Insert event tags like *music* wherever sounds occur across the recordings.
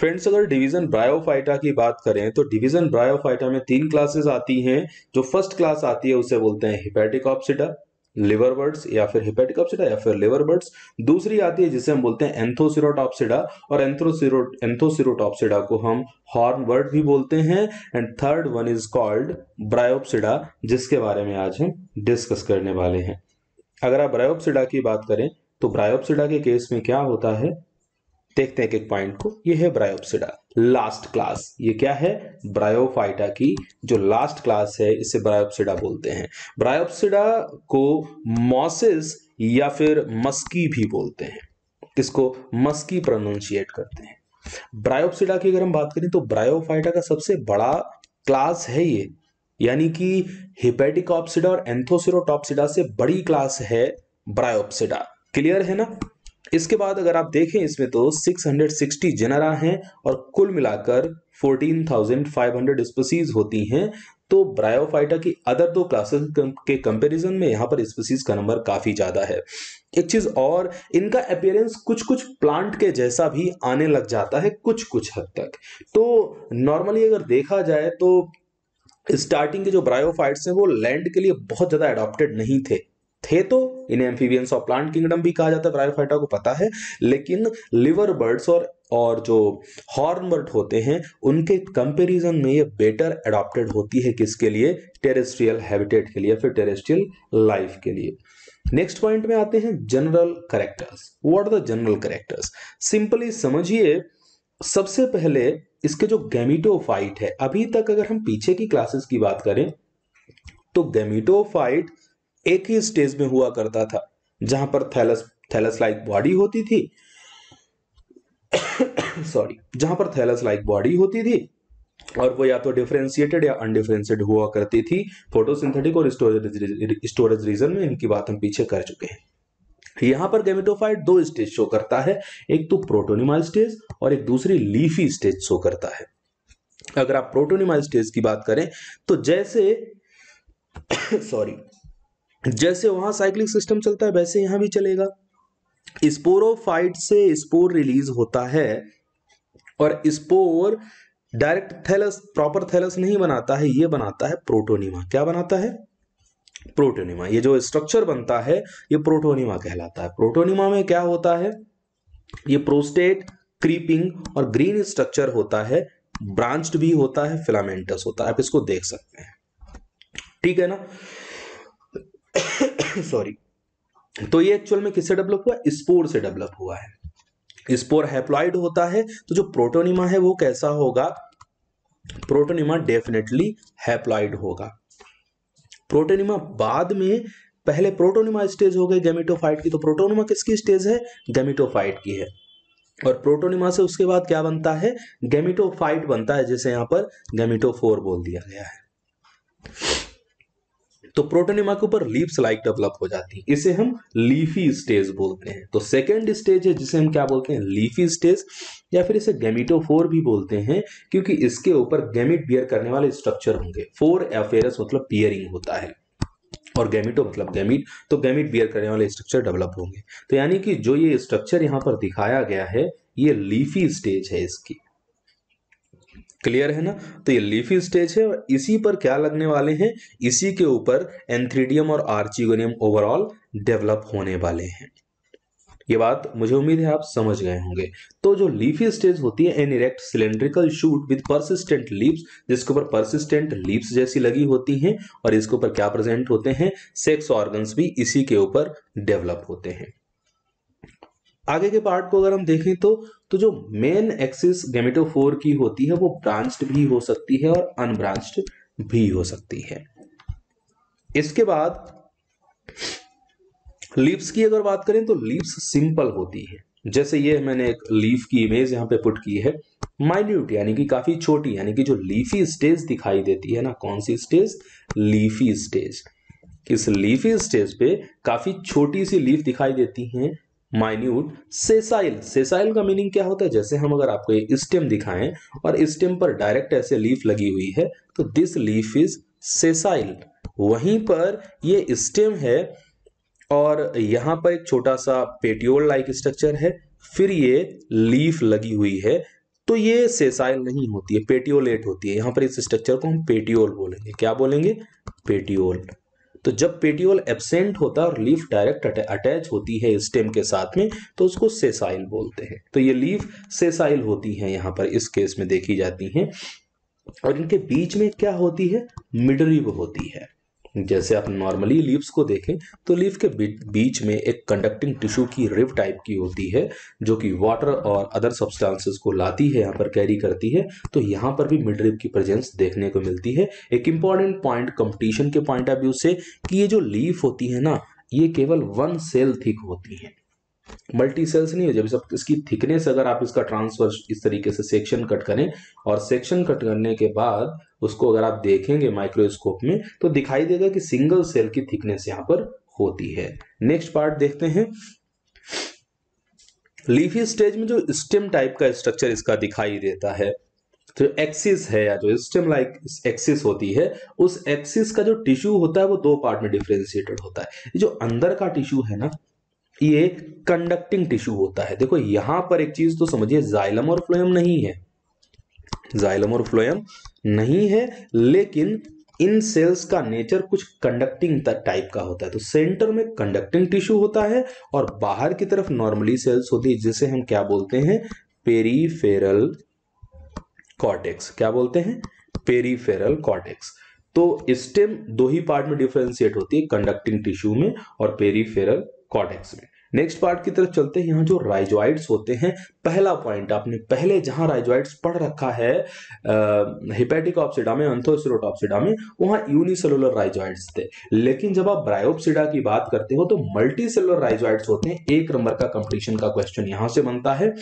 friends अगर division bryophyta की बात करें तो डिवीजन ब्रायोफाइटा में तीन क्लासेस आती हैं जो फर्स्ट क्लास आती है उसे बोलते हैं हिपैटिक ऑप्सिटा लिवर बर्ड्स या फिर हिपेटिक ऑप्सिडा या फिर लिवर बर्ड्स दूसरी आती है जिसे हम बोलते हैं एंथोसिरोट ऑप्सिडा और एंथ्रोसिरोट एंथोसिरोट ऑप्सिडा को हम हॉर्न बर्ड भी बोलते हैं and third one is called Bryopsida जिसके बारे में आज हम डिस्कस करने वाले हैं अगर आप ब्रायोप्सिडा की बात करें तो ब्रायोप्सिडा के केस में क्या होता है देखते हैं एक पॉइंट को ये है ब्रायोप्सिडा लास्ट क्लास ये क्या है ब्रायोफाइटा की जो लास्ट क्लास है इसे ब्रायोप्सिडा बोलते हैं ब्रायोप्सिडा को मॉसिस या फिर मस्की भी बोलते हैं किसको मस्की प्रोनाउंशिएट करते हैं ब्रायोप्सिडा की अगर हम बात करें तो ब्रायोफाइटा का सबसे बड़ा क्लास है ये यानी कि हिपेटिकॉप्सिडा और एंथोसिरोटॉप्सिडा से बड़ी क्लास है ब्रायोप्सिडा क्लियर है ना इसके बाद अगर आप देखें इसमें तो 660 जनरा हैं और कुल मिलाकर 14,500 स्पीसीज होती हैं तो ब्रायोफाइटा की अदर दो क्लासेस के कंपैरिजन में यहाँ पर स्पीसीज का नंबर काफ़ी ज़्यादा है एक चीज़ और इनका अपियरेंस कुछ कुछ प्लांट के जैसा भी आने लग जाता है कुछ कुछ हद तक तो नॉर्मली अगर देखा जाए तो स्टार्टिंग के जो ब्रायोफाइट्स हैं वो लैंड के लिए बहुत ज़्यादा एडॉप्टेड नहीं थे थे तो इन्हें एम्फीबियंस ऑफ प्लांट किंगडम भी कहा जाता है ब्रायोफाइटा को पता है लेकिन लिवर बर्ड्स और और जो हॉर्नबर्ड होते हैं उनके कंपैरिजन में ये बेटर एडॉप्टेड होती है किसके लिए टेरेस्ट्रियल हैबिटेट के लिए फिर टेरेस्ट्रियल लाइफ के लिए नेक्स्ट पॉइंट में आते हैं general characters what are the general characters simply समझिए सबसे पहले इसके जो गैमिटोफाइट है अभी तक अगर हम पीछे की क्लासेस की बात करें तो गैमिटोफाइट एक ही स्टेज में हुआ करता था जहां पर थैलस थैलस लाइक बॉडी होती थी सॉरी *coughs* जहां पर थैलस लाइक बॉडी होती थी और वो या तो डिफ्रेंसिएटेड या अनडिफ्रेंसिएट हुआ करती थी फोटोसिंथेटिक और स्टोरेज स्टोरेज रीजन में इनकी बात हम पीछे कर चुके हैं यहां पर गेमेटोफाइट दो स्टेज शो करता है एक तो प्रोटोनिमाल स्टेज और एक दूसरी लीफी स्टेज शो करता है अगर आप प्रोटोनिमाल स्टेज की बात करें तो जैसे सॉरी *coughs* जैसे वहां साइक्लिक सिस्टम चलता है वैसे यहां भी चलेगा स्पोरोफाइट से स्पोर रिलीज होता है और spore direct thallus proper thallus नहीं बनाता है ये बनाता है प्रोटोनिमा क्या बनाता है प्रोटोनिमा ये जो स्ट्रक्चर बनता है ये प्रोटोनिमा कहलाता है प्रोटोनिमा में क्या होता है ये प्रोस्टेट क्रीपिंग और ग्रीन स्ट्रक्चर होता है ब्रांच्ड भी होता है फिलामेंटस होता है आप इसको देख सकते हैं ठीक है ना सॉरी *coughs* तो ये एक्चुअल में किससे डेवलप हुआ स्पोर से डेवलप हुआ है स्पोर हैप्लॉइड होता है तो जो प्रोटोनिमा है वो कैसा होगा प्रोटोनिमा डेफिनेटली हैप्लॉइड होगा प्रोटोनिमा बाद में पहले प्रोटोनिमा स्टेज हो गई गेमिटोफाइट की तो प्रोटोनिमा किसकी स्टेज है गेमिटोफाइट की है और प्रोटोनिमा से उसके बाद क्या बनता है गेमिटोफाइट बनता है जिसे यहां पर गेमिटोफोर बोल दिया गया है तो प्रोटोनिमा के ऊपर लीव्स लाइक डेवलप हो जाती है इसे हम लीफी स्टेज बोलते हैं तो सेकेंड स्टेज है जिसे हम क्या बोलते हैं लीफी स्टेज या फिर इसे गेमिटोफोर भी बोलते हैं क्योंकि इसके ऊपर गेमिट बियर करने वाले स्ट्रक्चर होंगे फोर एफेरस मतलब पियरिंग होता है और गैमिटो मतलब गैमिट तो गैमिट बियर करने वाले स्ट्रक्चर डेवलप होंगे तो यानी कि जो ये स्ट्रक्चर यहाँ पर दिखाया गया है ये लीफी स्टेज है इसकी क्लियर है ना तो ये लीफी स्टेज है और इसी पर क्या लगने वाले हैं इसी के ऊपर एंथ्रीडियम और आर्चिगोनियम ओवरऑल डेवलप होने वाले हैं ये बात मुझे उम्मीद है आप समझ गए होंगे तो जो लीफी स्टेज होती है an erect cylindrical shoot with persistent leaves जिसके ऊपर परसिस्टेंट लीव्स जैसी लगी होती हैं और इसके ऊपर क्या प्रेजेंट होते हैं सेक्स ऑर्गन्स भी इसी के ऊपर डेवलप होते हैं आगे के पार्ट को अगर हम देखें तो तो जो मेन एक्सिस गेमेटोफोर की होती है वो ब्रांच्ड भी हो सकती है और अनब्रांच्ड भी हो सकती है इसके बाद लीव्स की अगर बात करें तो लीव्स सिंपल होती है जैसे ये मैंने एक लीफ की इमेज यहाँ पे पुट की है माइन्यूट यानी कि काफी छोटी यानी कि जो लीफी स्टेज दिखाई देती है ना कौन सी स्टेज लीफी स्टेज इस लीफी स्टेज पे काफी छोटी सी लीफ दिखाई देती है माइन्यूट सेसाइल सेसाइल का मीनिंग क्या होता है जैसे हम अगर आपको ये स्टेम दिखाएं और स्टेम पर डायरेक्ट ऐसे लीफ लगी हुई है तो दिस लीफ इज सेसाइल वहीं पर ये स्टेम है और यहां पर एक छोटा सा पेटियोल लाइक स्ट्रक्चर है फिर ये लीफ लगी हुई है तो ये सेसाइल नहीं होती है पेटियोलेट होती है यहां पर इस स्ट्रक्चर को हम पेटियोल बोलेंगे क्या बोलेंगे पेटियोल तो जब पेटियोल एबसेंट होता है और लीफ डायरेक्ट अटैच होती है स्टेम के साथ में तो उसको सेसाइल बोलते हैं तो ये लीफ सेसाइल होती है यहां पर इस केस में देखी जाती है और इनके बीच में क्या होती है मिडरिब होती है जैसे आप नॉर्मली लीव्स को देखें तो लीव के बीच में एक कंडक्टिंग टिश्यू की रिव टाइप की होती है जो कि वाटर और अदर सब्सटेंसेस को लाती है यहाँ पर कैरी करती है तो यहाँ पर भी मिड रिव की प्रेजेंस देखने को मिलती है एक इंपॉर्टेंट पॉइंट कंपटीशन के पॉइंट ऑफ व्यू से कि ये जो लीफ होती है ना ये केवल वन सेल थिक होती है मल्टी सेल्स नहीं हो जाए सब इसकी थिकनेस अगर आप इसका ट्रांसफर इस तरीके से सेक्शन कट करें और सेक्शन कट करने के बाद उसको अगर आप देखेंगे माइक्रोस्कोप में तो दिखाई देगा कि सिंगल सेल की थिकनेस यहाँ पर होती है नेक्स्ट पार्ट देखते हैं लीफी स्टेज में जो स्टेम टाइप का स्ट्रक्चर इसका दिखाई देता है तो एक्सिस है या जो स्टेम लाइक एक्सिस होती है उस एक्सिस का जो टिश्यू होता है वो दो पार्ट में डिफ्रेंशिएटेड होता है जो अंदर का टिश्यू है ना ये कंडक्टिंग टिश्यू होता है देखो यहां पर एक चीज तो समझिए जाइलम और फ्लोएम नहीं है जाइलम और फ्लोएम नहीं है लेकिन इन सेल्स का नेचर कुछ कंडक्टिंग टाइप का होता है तो सेंटर में कंडक्टिंग टिश्यू होता है और बाहर की तरफ नॉर्मली सेल्स होती है जिसे हम क्या बोलते हैं पेरीफेरल कॉर्टेक्स क्या बोलते हैं पेरीफेरल कॉर्टेक्स तो स्टेम दो ही पार्ट में डिफ्रेंशिएट होती है कंडक्टिंग टिश्यू में और पेरीफेरल कॉर्टेक्स में नेक्स्ट पार्ट की तरफ चलते हैं यहाँ जो राइजॉइड्स होते हैं पहला पॉइंट आपने पहले जहां राइजॉइड्स पढ़ रखा है हिपेटिक ऑप्सिडा में अंथोसिरोट ऑप्सिडा में वहां यूनिसेलुलर राइजॉइड्स थे लेकिन जब आप ब्रायोप्सिडा की बात करते हो तो मल्टी सेलुलर राइजॉइड्स होते हैं एक नंबर का कंपटीशन का क्वेश्चन यहां से बनता है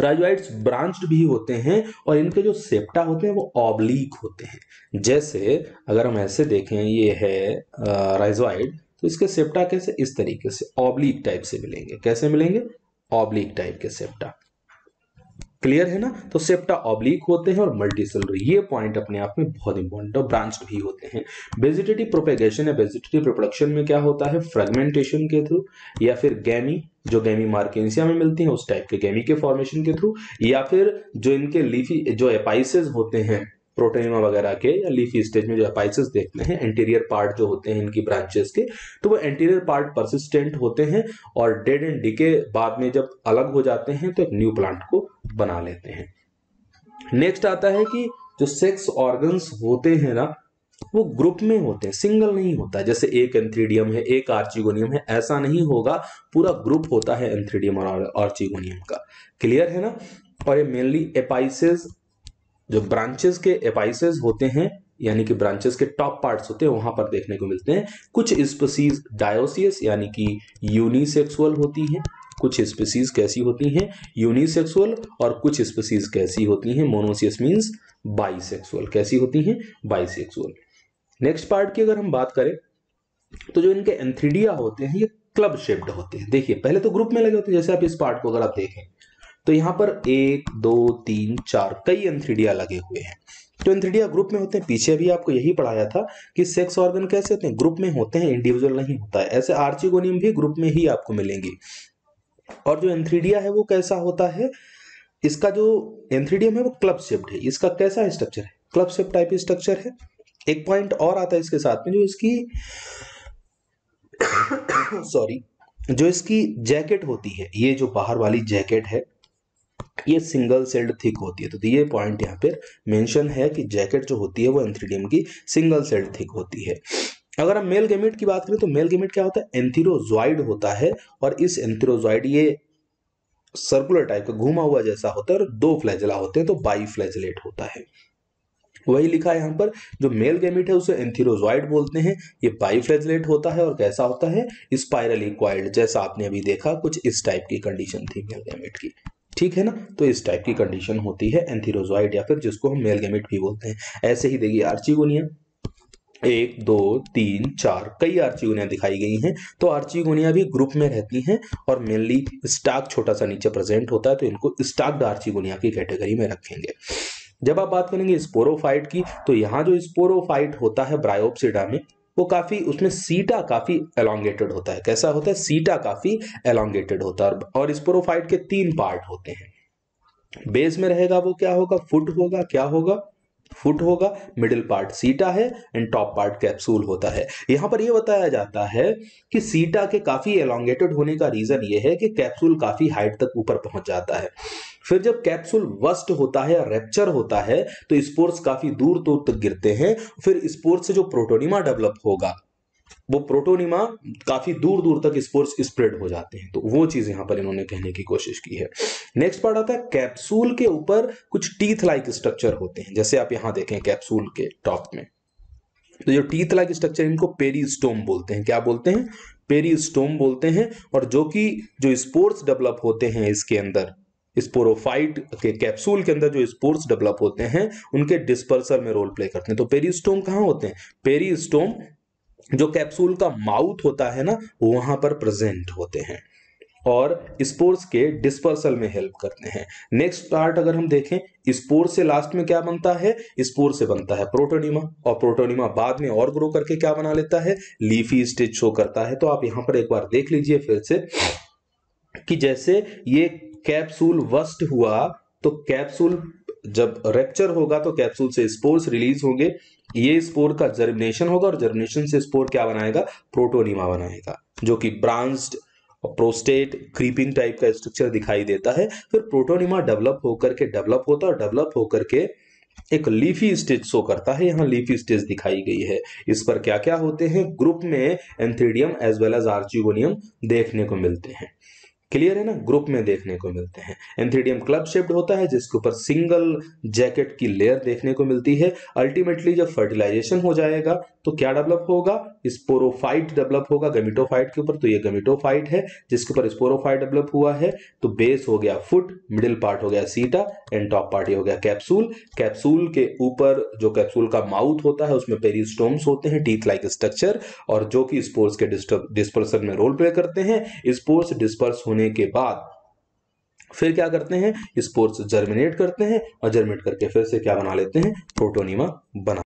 राइजॉइड्स ब्रांच्ड भी होते हैं और इनके जो सेप्टा होते हैं वो ऑब्लीक होते हैं जैसे अगर हम ऐसे देखें ये है राइजॉइड तो इसके सेप्टा कैसे इस तरीके से ऑब्लिक टाइप से मिलेंगे कैसे मिलेंगे ऑब्लिक टाइप के सेप्टा क्लियर है ना तो सेप्टा ऑब्लिक होते हैं और मल्टी सेलर ये पॉइंट अपने आप में बहुत इंपॉर्टेंट और ब्रांच भी होते हैं वेजिटेटिव प्रोपेगेशन या वेजिटेटिव रिप्रोडक्शन में क्या होता है फ्रेगमेंटेशन के थ्रू या फिर गैमी जो गैमी मार्केशिया में मिलती है उस टाइप के गैमी के फॉर्मेशन के थ्रू या फिर जो इनके लीफी जो एपाइसिस होते हैं प्रोटेनिमा वगैरह के या लीफी स्टेज में जो अपाइसिस देखते हैं एंटीरियर पार्ट जो होते हैं इनकी ब्रांचेस के तो वो एंटीरियर पार्ट परसिस्टेंट होते हैं और डेड एंड डिके बाद में जब अलग हो जाते हैं तो एक न्यू प्लांट को बना लेते हैं नेक्स्ट आता है कि जो सेक्स ऑर्गन्स होते हैं ना वो ग्रुप में होते हैं सिंगल नहीं होता जैसे एक एंथ्रीडियम है एक आर्चिगोनियम है ऐसा नहीं होगा पूरा ग्रुप होता है एंथ्रीडियम और आर्चिगोनियम का क्लियर है ना और ये मेनली एपाइसिस जो ब्रांचेस के एपाइसेस होते हैं यानी कि ब्रांचेस के टॉप पार्ट्स होते हैं वहां पर देखने को मिलते हैं कुछ स्पीसीज डायोसियस यानी कि यूनिसेक्सुअल होती हैं कुछ स्पीसीज कैसी होती हैं यूनिसेक्सुअल और कुछ स्पीसीज कैसी होती हैं मोनोसियस मीन्स बाइसेक्सुअल कैसी होती हैं बाइसेक्सुअल नेक्स्ट पार्ट की अगर हम बात करें तो जो इनके एंथ्रीडिया होते हैं ये क्लब शेप्ड होते हैं देखिए पहले तो ग्रुप में लगे होते हैं जैसे आप इस पार्ट को अगर आप देखें तो यहाँ पर एक दो तीन चार कई एंथ्रीडिया लगे हुए हैं तो एंथ्रीडिया ग्रुप में होते हैं पीछे भी आपको यही पढ़ाया था कि सेक्स ऑर्गन कैसे होते हैं ग्रुप में होते हैं इंडिविजुअल नहीं होता है ऐसे आर्चिगोनियम भी ग्रुप में ही आपको मिलेंगे और जो एंथ्रीडिया है वो कैसा होता है इसका जो एंथ्रीडियम है वो क्लब शिफ्ट है इसका कैसा स्ट्रक्चर है क्लब शिफ्ट टाइप स्ट्रक्चर है एक पॉइंट और आता है इसके साथ में जो इसकी सॉरी *coughs* जो इसकी जैकेट होती है ये जो बाहर वाली जैकेट है ये सिंगल सेल्ड थिक होती है तो ये पॉइंट यहाँ पर मेंशन है कि जैकेट जो होती है वो एंथ्रीडियम की सिंगल सेल्ड थिक होती है अगर हम मेल गेमिट की बात करें तो मेल गेमिट क्या होता है एंथीरोजॉइड होता है और इस एंथीरोजॉइड ये सर्कुलर टाइप का घुमा हुआ जैसा होता है और दो फ्लैजला होते हैं तो बाई फ्लैजलेट होता है वही लिखा है यहाँ पर जो मेल गेमिट है उसे एंथीरोजॉइड बोलते हैं ये बाइफ्लेजलेट होता है और कैसा होता है स्पायरल क्वाइल्ड जैसा आपने अभी देखा कुछ इस टाइप की कंडीशन थी मेल गेमिट की ठीक है ना तो इस टाइप की कंडीशन होती है एंथीरोजॉइड या फिर जिसको हम मेलगेमेट भी बोलते हैं ऐसे ही देखिए आर्चिगोनिया एक दो तीन चार कई आर्चिगोनिया दिखाई गई हैं तो आर्चिगोनिया भी ग्रुप में रहती हैं और मेनली स्टाक छोटा सा नीचे प्रेजेंट होता है तो इनको स्टाक्ड आर्चिगोनिया की कैटेगरी में रखेंगे जब आप बात करेंगे स्पोरोफाइट की तो यहाँ जो स्पोरोफाइट होता है ब्रायोप्सिडा में वो काफ़ी उसमें सीटा काफ़ी एलोंगेटेड होता है कैसा होता है सीटा काफ़ी एलोंगेटेड होता है और स्पोरोफाइट के तीन पार्ट होते हैं बेस में रहेगा वो क्या होगा फुट होगा क्या होगा फुट होगा मिडिल पार्ट सीटा है एंड टॉप पार्ट कैप्सूल होता है यहां पर यह बताया जाता है कि सीटा के काफ़ी एलोंगेटेड होने का रीज़न ये है कि कैप्सूल काफ़ी हाइट तक ऊपर पहुंच जाता है फिर जब कैप्सूल वस्ट होता है या रेप्चर होता है तो स्पोर्स काफी दूर दूर तक गिरते हैं फिर स्पोर्स से जो प्रोटोनिमा डेवलप होगा वो प्रोटोनिमा काफी दूर दूर तक स्पोर्स स्प्रेड हो जाते हैं तो वो चीज यहां पर इन्होंने कहने की कोशिश की है नेक्स्ट पार्ट आता है कैप्सूल के ऊपर कुछ टीथ लाइक स्ट्रक्चर होते हैं जैसे आप यहां देखें कैप्सूल के टॉप में तो जो टीथ लाइक स्ट्रक्चर इनको स्टोम बोलते हैं क्या बोलते हैं स्टोम बोलते हैं और जो कि जो स्पोर्स डेवलप होते हैं इसके अंदर स्पोरोफाइट के कैप्सूल के अंदर जो स्पोर्स डेवलप होते हैं उनके डिस्पर्सर में रोल प्ले करते हैं तो पेरिस्टोम कहाँ होते हैं पेरिस्टोम जो कैप्सूल का माउथ होता है ना वहां पर प्रेजेंट होते हैं और स्पोर्स के डिस्पर्सल में हेल्प करते हैं नेक्स्ट पार्ट अगर हम देखें स्पोर से लास्ट में क्या बनता है स्पोर से बनता है प्रोटोनिमा और प्रोटोनिमा बाद में और ग्रो करके क्या बना लेता है लीफी स्टेज शो करता है तो आप यहां पर एक बार देख लीजिए फिर से कि जैसे ये कैप्सूल वस्ट हुआ तो कैप्सूल जब रेक्चर होगा तो कैप्सूल से स्पोर्स रिलीज होंगे ये स्पोर का जर्मिनेशन होगा और जर्मिनेशन से स्पोर क्या बनाएगा प्रोटोनिमा बनाएगा जो कि ब्रांच्ड प्रोस्टेट क्रीपिंग टाइप का स्ट्रक्चर दिखाई देता है फिर प्रोटोनिमा डेवलप होकर के डेवलप होता है और डेवलप होकर के एक लीफी स्टेज शो करता है यहाँ लीफी स्टेज दिखाई गई है इस पर क्या क्या होते हैं ग्रुप में antheridium as well as archegonium देखने को मिलते हैं क्लियर है ना ग्रुप में देखने को मिलते हैं एंथीडियम क्लब शेप्ड होता है जिसके ऊपर सिंगल जैकेट की लेयर देखने को मिलती है अल्टीमेटली जब फर्टिलाइजेशन हो जाएगा तो क्या डेवलप होगा स्पोरोफाइट डेवलप होगा गमिटोफाइट के ऊपर तो ये गमिटोफाइट है जिसके ऊपर स्पोरोफाइट डेवलप हुआ है तो बेस हो गया फुट मिडिल पार्ट हो गया सीटा एंड टॉप पार्ट हो गया कैप्सूल कैप्सूल के ऊपर जो कैप्सूल का माउथ होता है उसमें पेरी होते हैं टीथ लाइक स्ट्रक्चर और जो कि स्पोर्स के डिस्टर्ब डिस्पर्सन में रोल प्ले करते हैं स्पोर्स डिस्पर्स होने होने के बाद फिर क्या करते हैं स्पोर्स जर्मिनेट करते हैं और जर्मिनेट करके फिर से क्या बना लेते हैं प्रोटोनिमा बना